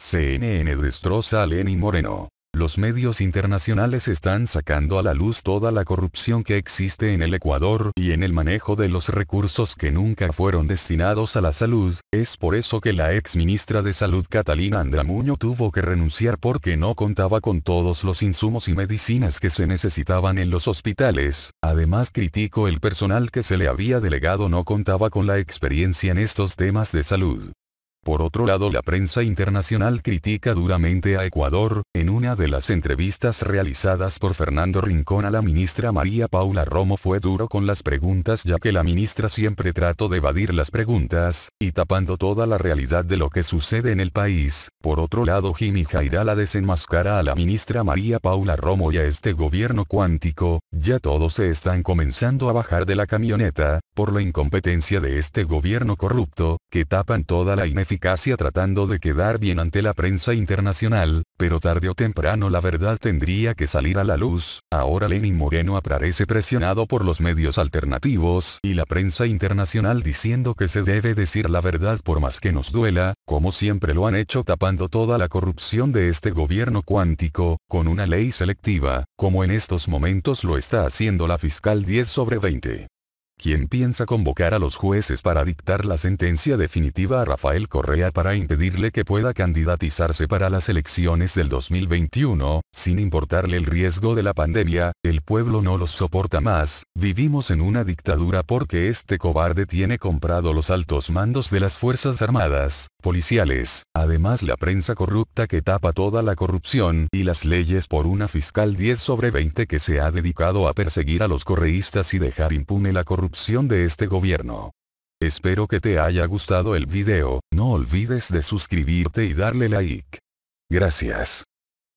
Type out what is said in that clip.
CNN destroza a Lenny Moreno. Los medios internacionales están sacando a la luz toda la corrupción que existe en el Ecuador y en el manejo de los recursos que nunca fueron destinados a la salud, es por eso que la ex ministra de Salud Catalina Andramuño tuvo que renunciar porque no contaba con todos los insumos y medicinas que se necesitaban en los hospitales, además criticó el personal que se le había delegado no contaba con la experiencia en estos temas de salud. Por otro lado la prensa internacional critica duramente a Ecuador, en una de las entrevistas realizadas por Fernando Rincón a la ministra María Paula Romo fue duro con las preguntas ya que la ministra siempre trató de evadir las preguntas, y tapando toda la realidad de lo que sucede en el país. Por otro lado Jimmy la desenmascara a la ministra María Paula Romo y a este gobierno cuántico, ya todos se están comenzando a bajar de la camioneta, por la incompetencia de este gobierno corrupto, que tapan toda la ineficacia a tratando de quedar bien ante la prensa internacional, pero tarde o temprano la verdad tendría que salir a la luz, ahora Lenin Moreno aparece presionado por los medios alternativos y la prensa internacional diciendo que se debe decir la verdad por más que nos duela, como siempre lo han hecho tapando toda la corrupción de este gobierno cuántico, con una ley selectiva, como en estos momentos lo está haciendo la fiscal 10 sobre 20 quien piensa convocar a los jueces para dictar la sentencia definitiva a Rafael Correa para impedirle que pueda candidatizarse para las elecciones del 2021, sin importarle el riesgo de la pandemia, el pueblo no los soporta más, vivimos en una dictadura porque este cobarde tiene comprado los altos mandos de las Fuerzas Armadas, policiales, además la prensa corrupta que tapa toda la corrupción y las leyes por una fiscal 10 sobre 20 que se ha dedicado a perseguir a los correístas y dejar impune la corrupción de este gobierno. Espero que te haya gustado el video, no olvides de suscribirte y darle like. Gracias.